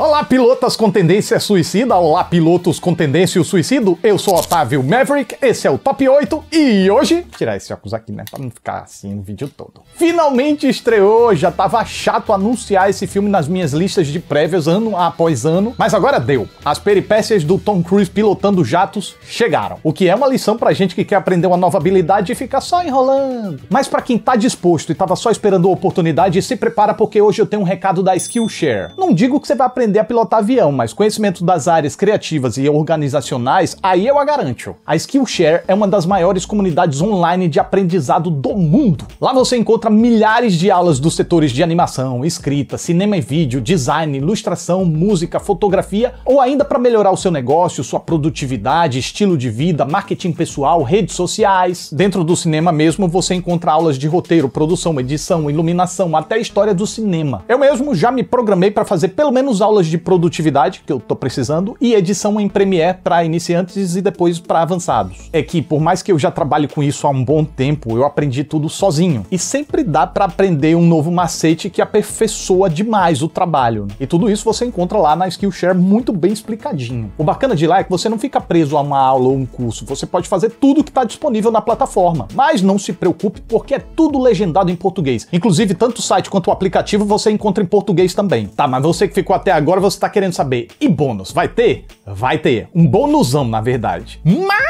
Olá, pilotas com tendência suicida! Olá, pilotos com tendência suicida. suicídio! Eu sou Otávio Maverick, esse é o Top 8 e hoje. Tirar esse óculos aqui, né? Pra não ficar assim no vídeo todo. Finalmente estreou! Já tava chato anunciar esse filme nas minhas listas de prévias ano após ano, mas agora deu. As peripécias do Tom Cruise pilotando jatos chegaram, o que é uma lição pra gente que quer aprender uma nova habilidade e ficar só enrolando. Mas para quem tá disposto e tava só esperando a oportunidade, se prepara porque hoje eu tenho um recado da Skillshare. Não digo que você vai aprender aprender a pilotar avião, mas conhecimento das áreas criativas e organizacionais, aí eu a garanto. A Skillshare é uma das maiores comunidades online de aprendizado do mundo. Lá você encontra milhares de aulas dos setores de animação, escrita, cinema e vídeo, design, ilustração, música, fotografia ou ainda para melhorar o seu negócio, sua produtividade, estilo de vida, marketing pessoal, redes sociais. Dentro do cinema mesmo você encontra aulas de roteiro, produção, edição, iluminação, até história do cinema. Eu mesmo já me programei para fazer pelo menos aulas aulas de produtividade, que eu tô precisando, e edição em Premiere para iniciantes e depois para avançados. É que, por mais que eu já trabalhe com isso há um bom tempo, eu aprendi tudo sozinho. E sempre dá para aprender um novo macete que aperfeiçoa demais o trabalho. E tudo isso você encontra lá na Skillshare muito bem explicadinho. O bacana de lá é que você não fica preso a uma aula ou um curso, você pode fazer tudo que está disponível na plataforma. Mas não se preocupe, porque é tudo legendado em português. Inclusive, tanto o site quanto o aplicativo você encontra em português também. Tá, mas você que ficou até a Agora você está querendo saber, e bônus? Vai ter? Vai ter. Um bônusão, na verdade. Mas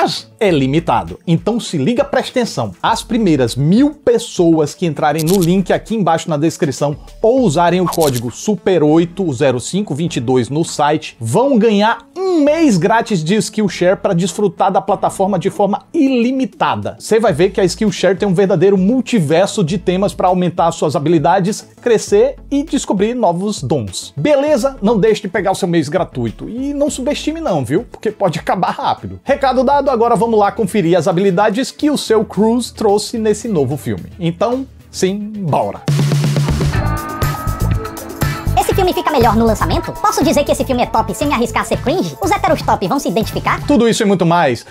mas é limitado. Então se liga, presta atenção. As primeiras mil pessoas que entrarem no link aqui embaixo na descrição ou usarem o código SUPER80522 no site vão ganhar um mês grátis de Skillshare para desfrutar da plataforma de forma ilimitada. Você vai ver que a Skillshare tem um verdadeiro multiverso de temas para aumentar suas habilidades, crescer e descobrir novos dons. Beleza? Não deixe de pegar o seu mês gratuito. E não subestime não, viu? Porque pode acabar rápido. Recado dado, agora vamos lá conferir as habilidades que o seu Cruz trouxe nesse novo filme. Então, sim, bora! filme fica melhor no lançamento? Posso dizer que esse filme é top sem me arriscar a ser cringe? Os héteros top vão se identificar? Tudo isso e muito mais.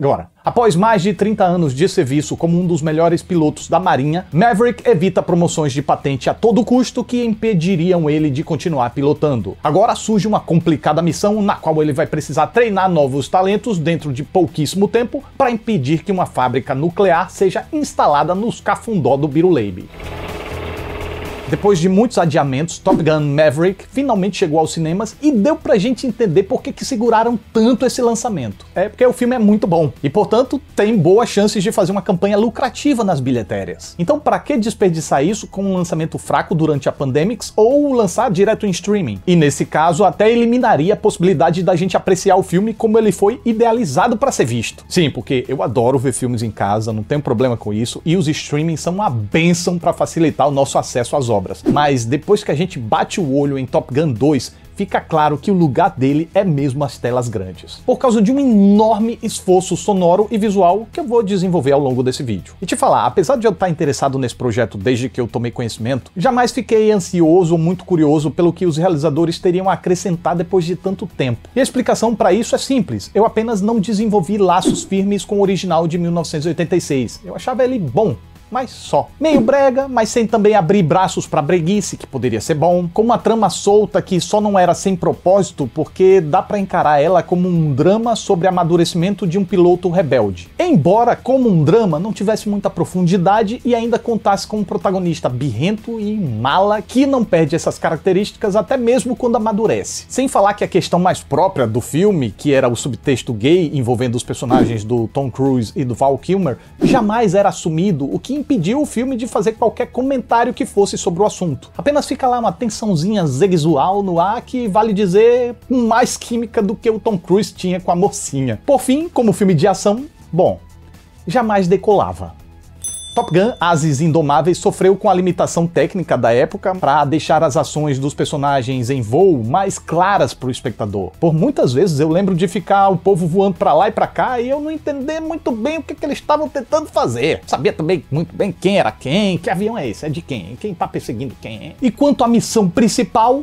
Agora. Após mais de 30 anos de serviço como um dos melhores pilotos da Marinha, Maverick evita promoções de patente a todo custo que impediriam ele de continuar pilotando. Agora surge uma complicada missão na qual ele vai precisar treinar novos talentos dentro de pouquíssimo tempo para impedir que uma fábrica nuclear seja instalada nos cafundó do Biruleibe. Depois de muitos adiamentos, Top Gun Maverick finalmente chegou aos cinemas e deu pra gente entender por que, que seguraram tanto esse lançamento. É porque o filme é muito bom e, portanto, tem boas chances de fazer uma campanha lucrativa nas bilhetérias. Então, para que desperdiçar isso com um lançamento fraco durante a Pandemics ou lançar direto em streaming? E nesse caso, até eliminaria a possibilidade da gente apreciar o filme como ele foi idealizado para ser visto. Sim, porque eu adoro ver filmes em casa, não tenho problema com isso, e os streamings são uma benção para facilitar o nosso acesso às obras obras, mas depois que a gente bate o olho em Top Gun 2, fica claro que o lugar dele é mesmo as telas grandes, por causa de um enorme esforço sonoro e visual que eu vou desenvolver ao longo desse vídeo. E te falar, apesar de eu estar interessado nesse projeto desde que eu tomei conhecimento, jamais fiquei ansioso ou muito curioso pelo que os realizadores teriam a acrescentar depois de tanto tempo. E a explicação para isso é simples, eu apenas não desenvolvi laços firmes com o original de 1986, eu achava ele bom, mas só. Meio brega, mas sem também abrir braços para breguice, que poderia ser bom, com uma trama solta que só não era sem propósito porque dá para encarar ela como um drama sobre amadurecimento de um piloto rebelde. Embora como um drama não tivesse muita profundidade e ainda contasse com um protagonista birrento e mala que não perde essas características até mesmo quando amadurece. Sem falar que a questão mais própria do filme, que era o subtexto gay envolvendo os personagens do Tom Cruise e do Val Kilmer, jamais era assumido, o que impediu o filme de fazer qualquer comentário que fosse sobre o assunto. Apenas fica lá uma tensãozinha sexual no ar que, vale dizer, com mais química do que o Tom Cruise tinha com a mocinha. Por fim, como filme de ação, bom, jamais decolava. Top Gun Ases Indomáveis sofreu com a limitação técnica da época para deixar as ações dos personagens em voo mais claras para o espectador. Por muitas vezes eu lembro de ficar o povo voando para lá e para cá e eu não entender muito bem o que, que eles estavam tentando fazer. Sabia também muito bem quem era quem, que avião é esse, é de quem, quem tá perseguindo quem. E quanto à missão principal,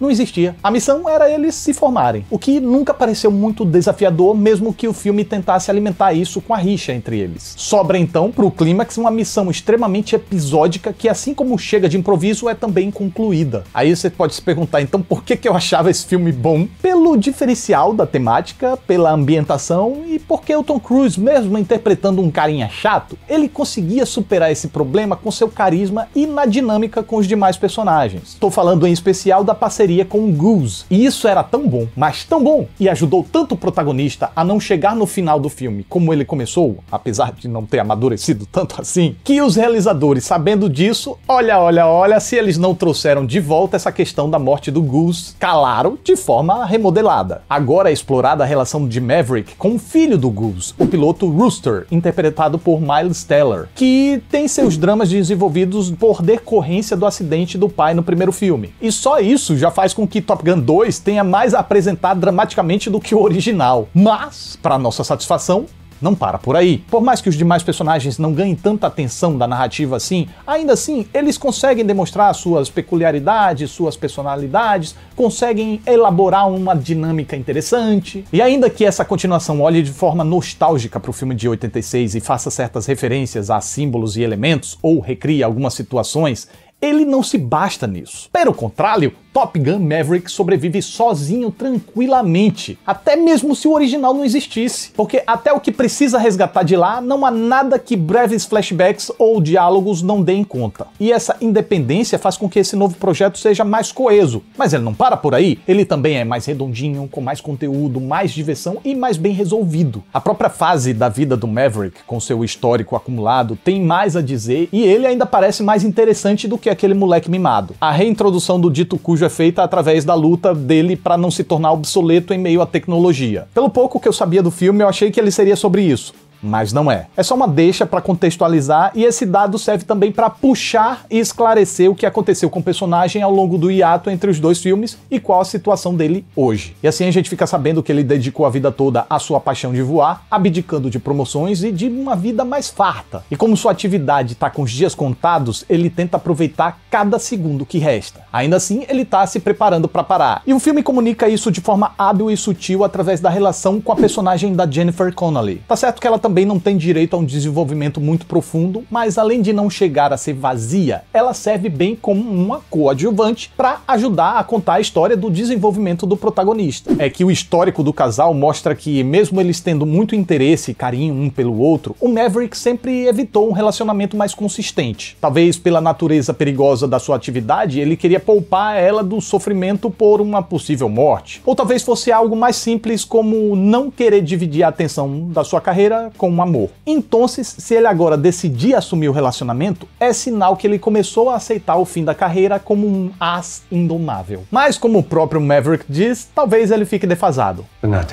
não existia. A missão era eles se formarem, o que nunca pareceu muito desafiador, mesmo que o filme tentasse alimentar isso com a rixa entre eles. Sobra então para o clímax uma missão extremamente episódica que, assim como chega de improviso, é também concluída. Aí você pode se perguntar, então por que, que eu achava esse filme bom? Pelo diferencial da temática, pela ambientação e porque o Tom Cruise, mesmo interpretando um carinha chato, ele conseguia superar esse problema com seu carisma e na dinâmica com os demais personagens. Estou falando em especial da parceria parceria com Goose. E isso era tão bom, mas tão bom, e ajudou tanto o protagonista a não chegar no final do filme como ele começou, apesar de não ter amadurecido tanto assim, que os realizadores, sabendo disso, olha, olha, olha, se eles não trouxeram de volta essa questão da morte do Goose, calaram de forma remodelada. Agora é explorada a relação de Maverick com o filho do Goose, o piloto Rooster, interpretado por Miles Teller, que tem seus dramas desenvolvidos por decorrência do acidente do pai no primeiro filme. E só isso já faz com que Top Gun 2 tenha mais a apresentar dramaticamente do que o original. Mas, para nossa satisfação, não para por aí. Por mais que os demais personagens não ganhem tanta atenção da narrativa assim, ainda assim eles conseguem demonstrar suas peculiaridades, suas personalidades, conseguem elaborar uma dinâmica interessante. E ainda que essa continuação olhe de forma nostálgica para o filme de 86 e faça certas referências a símbolos e elementos ou recrie algumas situações, ele não se basta nisso. Pelo contrário, Top Gun Maverick sobrevive sozinho tranquilamente, até mesmo se o original não existisse, porque até o que precisa resgatar de lá não há nada que breves flashbacks ou diálogos não deem conta. E essa independência faz com que esse novo projeto seja mais coeso, mas ele não para por aí, ele também é mais redondinho, com mais conteúdo, mais diversão e mais bem resolvido. A própria fase da vida do Maverick, com seu histórico acumulado, tem mais a dizer e ele ainda parece mais interessante do que aquele moleque mimado. A reintrodução do dito cujo é feita através da luta dele para não se tornar obsoleto em meio à tecnologia. Pelo pouco que eu sabia do filme, eu achei que ele seria sobre isso mas não é. É só uma deixa para contextualizar e esse dado serve também para puxar e esclarecer o que aconteceu com o personagem ao longo do hiato entre os dois filmes e qual a situação dele hoje. E assim a gente fica sabendo que ele dedicou a vida toda à sua paixão de voar, abdicando de promoções e de uma vida mais farta. E como sua atividade está com os dias contados, ele tenta aproveitar cada segundo que resta. Ainda assim, ele está se preparando para parar. E o filme comunica isso de forma hábil e sutil através da relação com a personagem da Jennifer Connelly. Tá certo que ela também não tem direito a um desenvolvimento muito profundo, mas além de não chegar a ser vazia, ela serve bem como uma coadjuvante para ajudar a contar a história do desenvolvimento do protagonista. É que o histórico do casal mostra que, mesmo eles tendo muito interesse e carinho um pelo outro, o Maverick sempre evitou um relacionamento mais consistente. Talvez pela natureza perigosa da sua atividade, ele queria poupar ela do sofrimento por uma possível morte. Ou talvez fosse algo mais simples como não querer dividir a atenção da sua carreira com amor. Então, se ele agora decidir assumir o relacionamento, é sinal que ele começou a aceitar o fim da carreira como um as indomável. Mas, como o próprio Maverick diz, talvez ele fique defasado. Not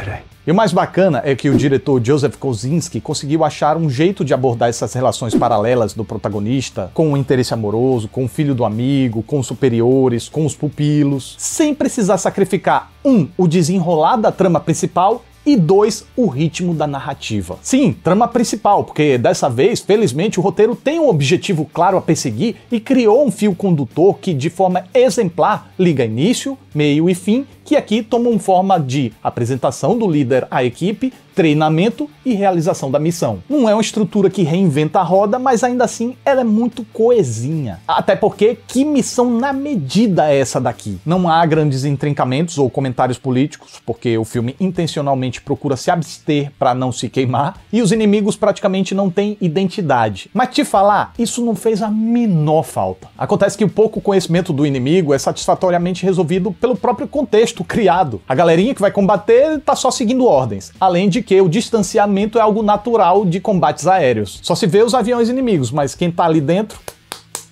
E o mais bacana é que o diretor Joseph Kosinski conseguiu achar um jeito de abordar essas relações paralelas do protagonista com o interesse amoroso, com o filho do amigo, com os superiores, com os pupilos, sem precisar sacrificar um o desenrolar da trama principal e dois, o ritmo da narrativa. Sim, trama principal, porque dessa vez, felizmente, o roteiro tem um objetivo claro a perseguir e criou um fio condutor que, de forma exemplar, liga início, meio e fim, que aqui tomam forma de apresentação do líder à equipe, treinamento e realização da missão. Não é uma estrutura que reinventa a roda, mas ainda assim ela é muito coesinha. Até porque que missão na medida é essa daqui? Não há grandes intrincamentos ou comentários políticos, porque o filme intencionalmente procura se abster para não se queimar, e os inimigos praticamente não têm identidade. Mas te falar, isso não fez a menor falta. Acontece que o pouco conhecimento do inimigo é satisfatoriamente resolvido pelo próprio contexto criado. A galerinha que vai combater tá só seguindo ordens, além de que o distanciamento é algo natural de combates aéreos. Só se vê os aviões inimigos, mas quem tá ali dentro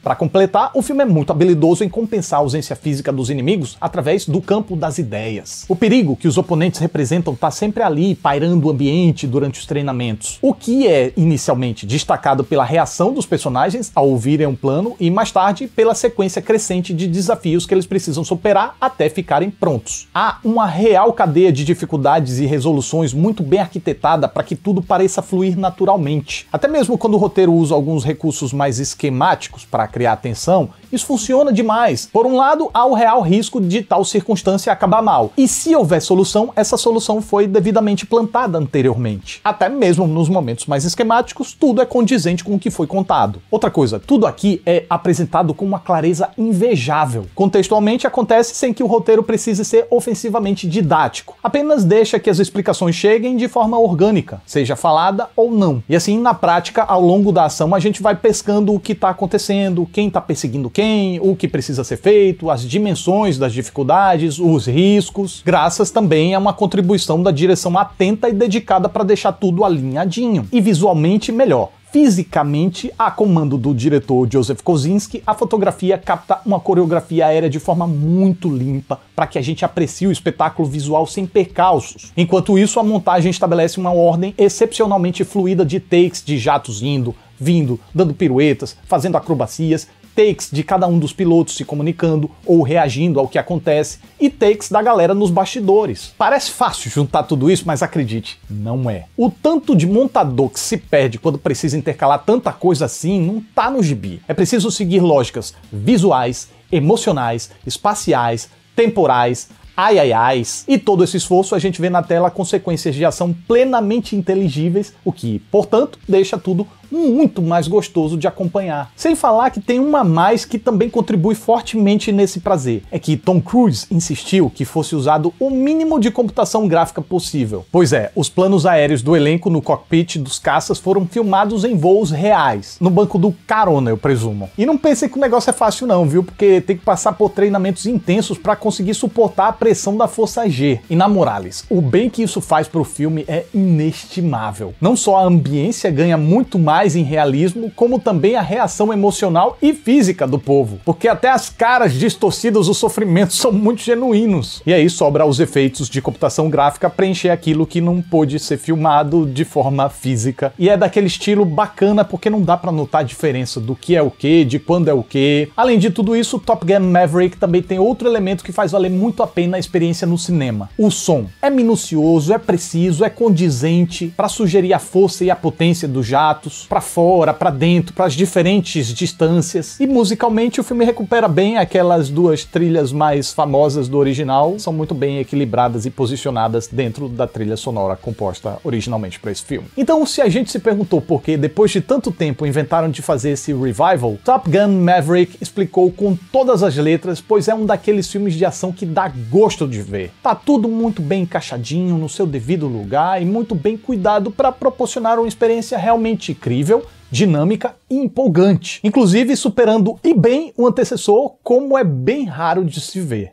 para completar, o filme é muito habilidoso em compensar a ausência física dos inimigos através do campo das ideias. O perigo que os oponentes representam está sempre ali, pairando o ambiente durante os treinamentos. O que é inicialmente destacado pela reação dos personagens ao ouvirem um plano e mais tarde pela sequência crescente de desafios que eles precisam superar até ficarem prontos. Há uma real cadeia de dificuldades e resoluções muito bem arquitetada para que tudo pareça fluir naturalmente. Até mesmo quando o roteiro usa alguns recursos mais esquemáticos para criar tensão, isso funciona demais. Por um lado, há o real risco de tal circunstância acabar mal. E se houver solução, essa solução foi devidamente plantada anteriormente. Até mesmo nos momentos mais esquemáticos, tudo é condizente com o que foi contado. Outra coisa, tudo aqui é apresentado com uma clareza invejável. Contextualmente acontece sem que o roteiro precise ser ofensivamente didático. Apenas deixa que as explicações cheguem de forma orgânica, seja falada ou não. E assim, na prática, ao longo da ação, a gente vai pescando o que está acontecendo, quem está perseguindo quem, o que precisa ser feito, as dimensões das dificuldades, os riscos, graças também a uma contribuição da direção atenta e dedicada para deixar tudo alinhadinho e visualmente melhor. Fisicamente, a comando do diretor Joseph Kosinski, a fotografia capta uma coreografia aérea de forma muito limpa para que a gente aprecie o espetáculo visual sem percalços. Enquanto isso, a montagem estabelece uma ordem excepcionalmente fluida de takes de jatos indo, vindo, dando piruetas, fazendo acrobacias, takes de cada um dos pilotos se comunicando ou reagindo ao que acontece e takes da galera nos bastidores. Parece fácil juntar tudo isso, mas acredite, não é. O tanto de montador que se perde quando precisa intercalar tanta coisa assim não tá no gibi. É preciso seguir lógicas visuais, emocionais, espaciais, temporais, ai ai ai, e todo esse esforço a gente vê na tela consequências de ação plenamente inteligíveis, o que, portanto, deixa tudo muito mais gostoso de acompanhar. Sem falar que tem uma mais que também contribui fortemente nesse prazer. É que Tom Cruise insistiu que fosse usado o mínimo de computação gráfica possível. Pois é, os planos aéreos do elenco no cockpit dos caças foram filmados em voos reais, no banco do carona, eu presumo. E não pensei que o negócio é fácil não, viu? Porque tem que passar por treinamentos intensos para conseguir suportar a pressão da força G. E na Morales, o bem que isso faz pro filme é inestimável. Não só a ambiência ganha muito mais mais em realismo, como também a reação emocional e física do povo, porque até as caras distorcidas do sofrimento são muito genuínos. E aí sobra os efeitos de computação gráfica preencher aquilo que não pôde ser filmado de forma física. E é daquele estilo bacana porque não dá para notar a diferença do que é o que, de quando é o que. Além de tudo isso, Top Gun Maverick também tem outro elemento que faz valer muito a pena a experiência no cinema: o som. É minucioso, é preciso, é condizente para sugerir a força e a potência dos jatos, para fora, para dentro, para as diferentes distâncias. E musicalmente o filme recupera bem aquelas duas trilhas mais famosas do original, são muito bem equilibradas e posicionadas dentro da trilha sonora composta originalmente para esse filme. Então, se a gente se perguntou por que depois de tanto tempo inventaram de fazer esse revival, Top Gun Maverick explicou com todas as letras, pois é um daqueles filmes de ação que dá gosto de ver. Tá tudo muito bem encaixadinho no seu devido lugar e muito bem cuidado para proporcionar uma experiência realmente incrível incrível, dinâmica e empolgante, inclusive superando e bem o antecessor, como é bem raro de se ver.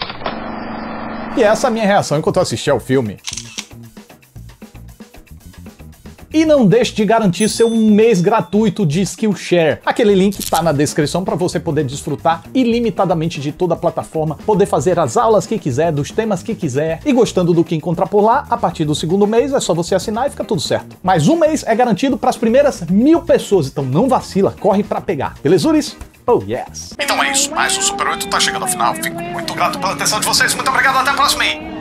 E essa é a minha reação enquanto eu assisti ao filme. E não deixe de garantir seu mês gratuito de Skillshare. Aquele link está na descrição para você poder desfrutar ilimitadamente de toda a plataforma, poder fazer as aulas que quiser, dos temas que quiser. E gostando do que encontrar por lá, a partir do segundo mês é só você assinar e fica tudo certo. Mas um mês é garantido para as primeiras mil pessoas, então não vacila, corre para pegar. Belezuris? Oh, yes. Então é isso, mas o Super 8 tá chegando ao final. Fico muito grato pela atenção de vocês, muito obrigado, até a próxima